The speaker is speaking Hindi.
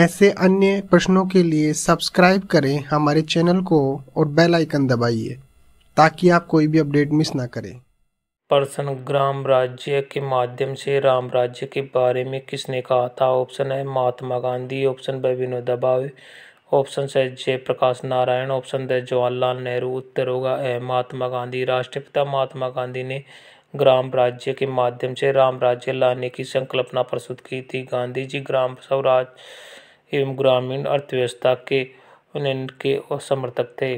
ऐसे अन्य प्रश्नों के लिए सब्सक्राइब करें हमारे चैनल को और बेल आइकन दबाइए ताकि आप कोई भी अपडेट मिस ना करें प्रश्न ग्राम राज्य के माध्यम से राम राज्य के बारे में किसने कहा था ऑप्शन है महात्मा गांधी ऑप्शन ब विनोद भावे ऑप्शन से जयप्रकाश नारायण ऑप्शन द जवाहरलाल नेहरू उत्तर होगा ए महात्मा गांधी राष्ट्रपिता महात्मा गांधी ने ग्राम राज्य के माध्यम से राम राज्य लाने की संकल्पना प्रस्तुत की थी गांधी जी ग्राम स्वराज एवं ग्रामीण अर्थव्यवस्था के उन्नयन के समर्थक थे